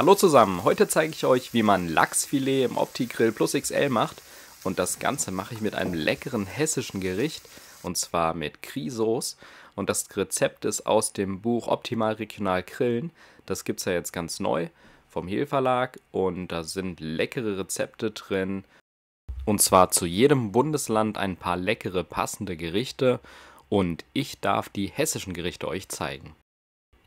Hallo zusammen, heute zeige ich euch, wie man Lachsfilet im Opti-Grill Plus XL macht und das Ganze mache ich mit einem leckeren hessischen Gericht und zwar mit Krisos und das Rezept ist aus dem Buch Optimal Regional Grillen, das gibt es ja jetzt ganz neu vom Hehl Verlag und da sind leckere Rezepte drin und zwar zu jedem Bundesland ein paar leckere passende Gerichte und ich darf die hessischen Gerichte euch zeigen.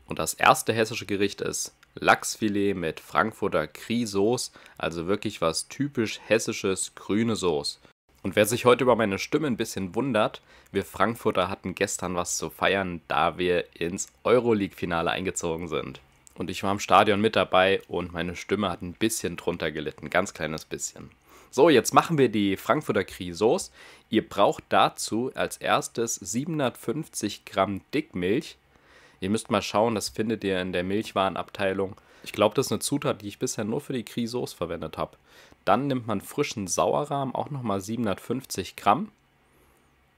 Und das erste hessische Gericht ist Lachsfilet mit Frankfurter Cris-Sauce, also wirklich was typisch hessisches, grüne Sauce. Und wer sich heute über meine Stimme ein bisschen wundert, wir Frankfurter hatten gestern was zu feiern, da wir ins Euroleague-Finale eingezogen sind. Und ich war im Stadion mit dabei und meine Stimme hat ein bisschen drunter gelitten, ganz kleines bisschen. So, jetzt machen wir die Frankfurter Kri-Sauce. Ihr braucht dazu als erstes 750 Gramm Dickmilch, Ihr müsst mal schauen, das findet ihr in der Milchwarenabteilung. Ich glaube, das ist eine Zutat, die ich bisher nur für die Crisauce verwendet habe. Dann nimmt man frischen Sauerrahm, auch nochmal 750 Gramm.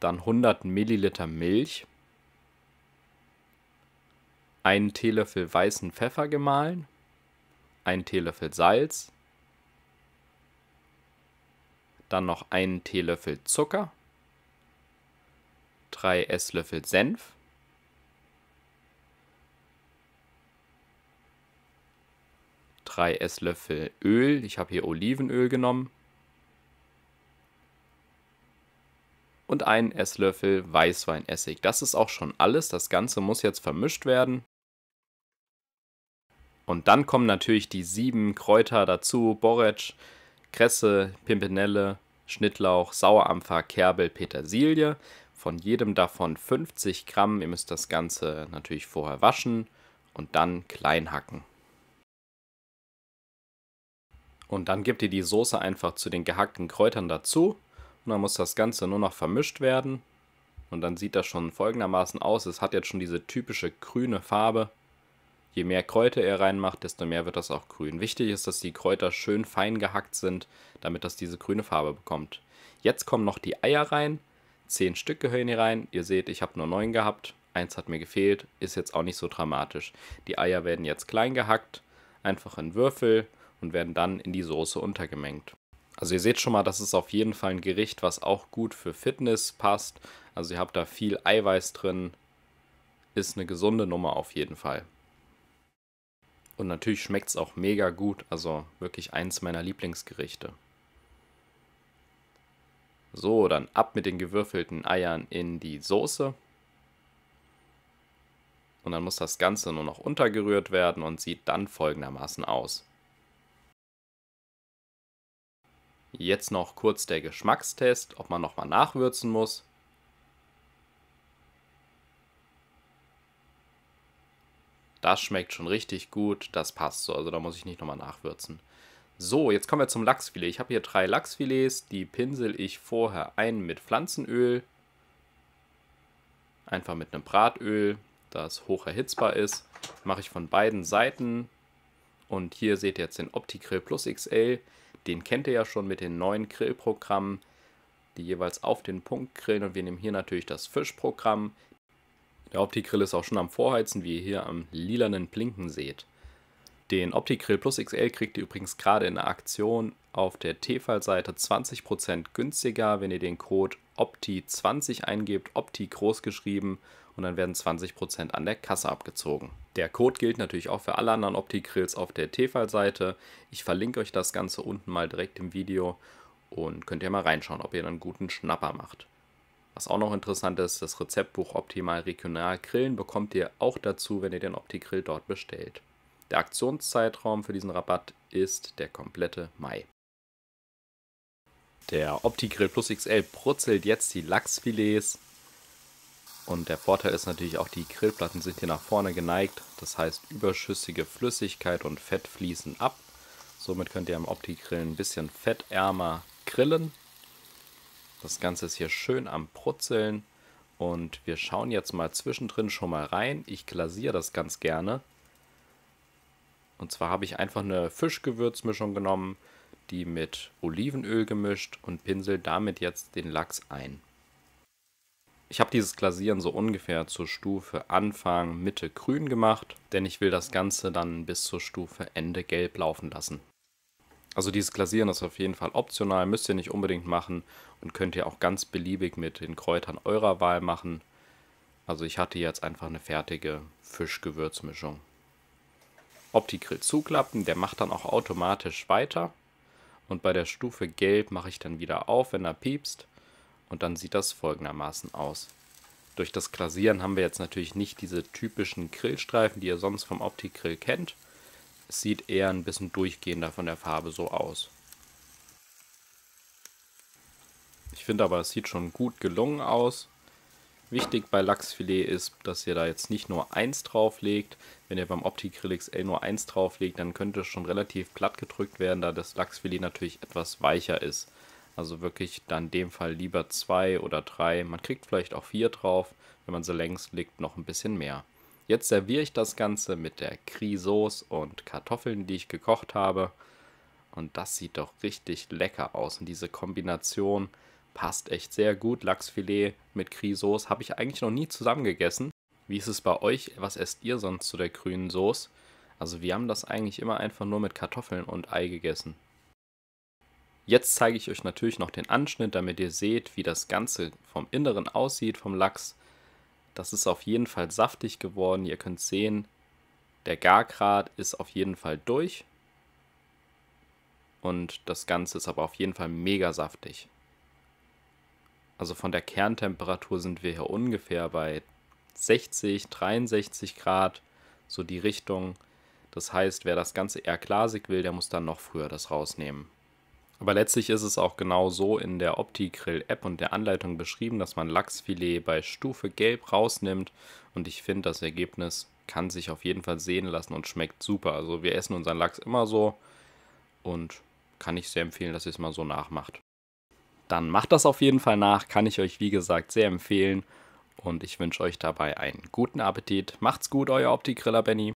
Dann 100 Milliliter Milch. Einen Teelöffel weißen Pfeffer gemahlen. Einen Teelöffel Salz. Dann noch einen Teelöffel Zucker. 3 Esslöffel Senf. drei Esslöffel Öl. Ich habe hier Olivenöl genommen. Und einen Esslöffel Weißweinessig. Das ist auch schon alles. Das Ganze muss jetzt vermischt werden. Und dann kommen natürlich die sieben Kräuter dazu: Boretsch, Kresse, Pimpinelle, Schnittlauch, Sauerampfer, Kerbel, Petersilie. Von jedem davon 50 Gramm. Ihr müsst das Ganze natürlich vorher waschen und dann klein hacken. Und dann gebt ihr die Soße einfach zu den gehackten Kräutern dazu. Und dann muss das Ganze nur noch vermischt werden. Und dann sieht das schon folgendermaßen aus. Es hat jetzt schon diese typische grüne Farbe. Je mehr Kräuter ihr reinmacht, desto mehr wird das auch grün. Wichtig ist, dass die Kräuter schön fein gehackt sind, damit das diese grüne Farbe bekommt. Jetzt kommen noch die Eier rein. Zehn Stück gehören hier rein. Ihr seht, ich habe nur neun gehabt. Eins hat mir gefehlt. Ist jetzt auch nicht so dramatisch. Die Eier werden jetzt klein gehackt. Einfach in Würfel und werden dann in die Soße untergemengt. Also ihr seht schon mal, das ist auf jeden Fall ein Gericht, was auch gut für Fitness passt. Also ihr habt da viel Eiweiß drin. Ist eine gesunde Nummer auf jeden Fall. Und natürlich schmeckt es auch mega gut. Also wirklich eins meiner Lieblingsgerichte. So, dann ab mit den gewürfelten Eiern in die Soße. Und dann muss das Ganze nur noch untergerührt werden und sieht dann folgendermaßen aus. Jetzt noch kurz der Geschmackstest, ob man nochmal nachwürzen muss. Das schmeckt schon richtig gut, das passt so, also da muss ich nicht nochmal nachwürzen. So, jetzt kommen wir zum Lachsfilet. Ich habe hier drei Lachsfilets, die pinsel ich vorher ein mit Pflanzenöl. Einfach mit einem Bratöl, das hoch erhitzbar ist. Mache ich von beiden Seiten. Und hier seht ihr jetzt den OptiGrill Plus XL den kennt ihr ja schon mit den neuen Grillprogrammen, die jeweils auf den Punkt grillen. Und wir nehmen hier natürlich das Fischprogramm. Der Opti-Grill ist auch schon am Vorheizen, wie ihr hier am lilanen Blinken seht. Den Opti-Grill Plus XL kriegt ihr übrigens gerade in der Aktion auf der Tefal-Seite 20% günstiger, wenn ihr den Code Opti 20 eingebt, Opti groß geschrieben und dann werden 20% an der Kasse abgezogen. Der Code gilt natürlich auch für alle anderen Opti-Grills auf der Tefal-Seite. Ich verlinke euch das Ganze unten mal direkt im Video und könnt ihr mal reinschauen, ob ihr einen guten Schnapper macht. Was auch noch interessant ist, das Rezeptbuch Optimal Regional Grillen bekommt ihr auch dazu, wenn ihr den Opti-Grill dort bestellt. Der Aktionszeitraum für diesen Rabatt ist der komplette Mai. Der OptiGrill Plus XL brutzelt jetzt die Lachsfilets. Und der Vorteil ist natürlich auch, die Grillplatten sind hier nach vorne geneigt. Das heißt, überschüssige Flüssigkeit und Fett fließen ab. Somit könnt ihr am OptiGrill ein bisschen fettärmer grillen. Das Ganze ist hier schön am Brutzeln. Und wir schauen jetzt mal zwischendrin schon mal rein. Ich glasiere das ganz gerne. Und zwar habe ich einfach eine Fischgewürzmischung genommen die mit Olivenöl gemischt und pinsel damit jetzt den Lachs ein. Ich habe dieses Glasieren so ungefähr zur Stufe Anfang, Mitte grün gemacht, denn ich will das Ganze dann bis zur Stufe Ende gelb laufen lassen. Also dieses Glasieren ist auf jeden Fall optional, müsst ihr nicht unbedingt machen und könnt ihr auch ganz beliebig mit den Kräutern eurer Wahl machen. Also ich hatte jetzt einfach eine fertige Fischgewürzmischung. Opti-Grill zuklappen, der macht dann auch automatisch weiter. Und bei der Stufe Gelb mache ich dann wieder auf, wenn er piepst. Und dann sieht das folgendermaßen aus. Durch das Glasieren haben wir jetzt natürlich nicht diese typischen Grillstreifen, die ihr sonst vom Opti-Grill kennt. Es sieht eher ein bisschen durchgehender von der Farbe so aus. Ich finde aber, es sieht schon gut gelungen aus. Wichtig bei Lachsfilet ist, dass ihr da jetzt nicht nur eins drauflegt. Wenn ihr beim Opticrill XL nur eins drauflegt, dann könnte es schon relativ platt gedrückt werden, da das Lachsfilet natürlich etwas weicher ist. Also wirklich dann in dem Fall lieber zwei oder drei. Man kriegt vielleicht auch vier drauf, wenn man sie längs legt, noch ein bisschen mehr. Jetzt serviere ich das Ganze mit der Crisauce und Kartoffeln, die ich gekocht habe. Und das sieht doch richtig lecker aus. Und diese Kombination passt echt sehr gut. Lachsfilet mit Crisauce habe ich eigentlich noch nie zusammen gegessen. Wie ist es bei euch? Was esst ihr sonst zu der grünen Soße? Also wir haben das eigentlich immer einfach nur mit Kartoffeln und Ei gegessen. Jetzt zeige ich euch natürlich noch den Anschnitt, damit ihr seht, wie das Ganze vom Inneren aussieht, vom Lachs. Das ist auf jeden Fall saftig geworden. Ihr könnt sehen, der Gargrad ist auf jeden Fall durch. Und das Ganze ist aber auf jeden Fall mega saftig also von der Kerntemperatur sind wir hier ungefähr bei 60, 63 Grad, so die Richtung. Das heißt, wer das Ganze eher glasig will, der muss dann noch früher das rausnehmen. Aber letztlich ist es auch genau so in der OptiGrill-App und der Anleitung beschrieben, dass man Lachsfilet bei Stufe Gelb rausnimmt und ich finde, das Ergebnis kann sich auf jeden Fall sehen lassen und schmeckt super. Also wir essen unseren Lachs immer so und kann ich sehr empfehlen, dass ihr es mal so nachmacht dann macht das auf jeden Fall nach. Kann ich euch, wie gesagt, sehr empfehlen. Und ich wünsche euch dabei einen guten Appetit. Macht's gut, euer Opti-Griller Benny.